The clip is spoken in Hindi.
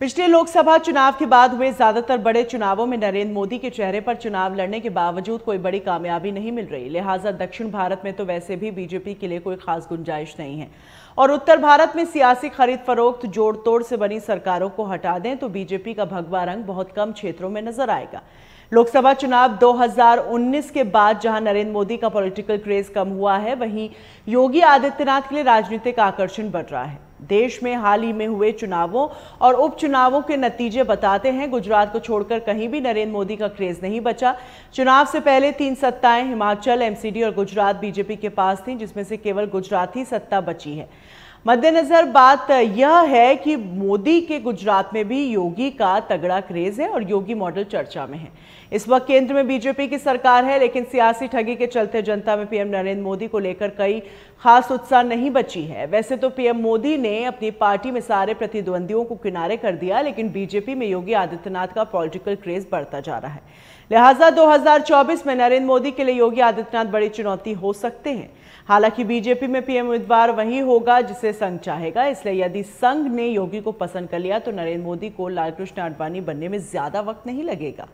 पिछले लोकसभा चुनाव के बाद हुए ज्यादातर बड़े चुनावों में नरेंद्र मोदी के चेहरे पर चुनाव लड़ने के बावजूद कोई बड़ी कामयाबी नहीं मिल रही लिहाजा दक्षिण भारत में तो वैसे भी बीजेपी के लिए कोई खास गुंजाइश नहीं है और उत्तर भारत में सियासी खरीद फरोख्त जोड़ तोड़ से बनी सरकारों को हटा दें तो बीजेपी का भगवा रंग बहुत कम क्षेत्रों में नजर आएगा लोकसभा चुनाव 2019 के बाद जहां नरेंद्र मोदी का पॉलिटिकल क्रेज कम हुआ है वहीं योगी आदित्यनाथ के लिए राजनीतिक आकर्षण बढ़ रहा है देश में हाल ही में हुए चुनावों और उपचुनावों के नतीजे बताते हैं गुजरात को छोड़कर कहीं भी नरेंद्र मोदी का क्रेज नहीं बचा चुनाव से पहले तीन सत्ताएं हिमाचल एमसीडी और गुजरात बीजेपी के पास थी जिसमें से केवल गुजरात ही सत्ता बची है मद्देनजर बात यह है कि मोदी के गुजरात में भी योगी का तगड़ा क्रेज है और योगी मॉडल चर्चा में है इस वक्त केंद्र में बीजेपी की सरकार है लेकिन सियासी ठगी के चलते जनता में पीएम नरेंद्र मोदी को लेकर कई खास उत्साह नहीं बची है वैसे तो पीएम मोदी ने अपनी पार्टी में सारे प्रतिद्वंदियों को किनारे कर दिया लेकिन बीजेपी में योगी आदित्यनाथ का पॉलिटिकल क्रेज बढ़ता जा रहा है लिहाजा 2024 में नरेंद्र मोदी के लिए योगी आदित्यनाथ बड़ी चुनौती हो सकते हैं हालांकि बीजेपी में पीएम उम्मीदवार वही होगा जिसे संघ चाहेगा इसलिए यदि संघ ने योगी को पसंद कर लिया तो नरेंद्र मोदी को लालकृष्ण आडवाणी बनने में ज्यादा वक्त नहीं लगेगा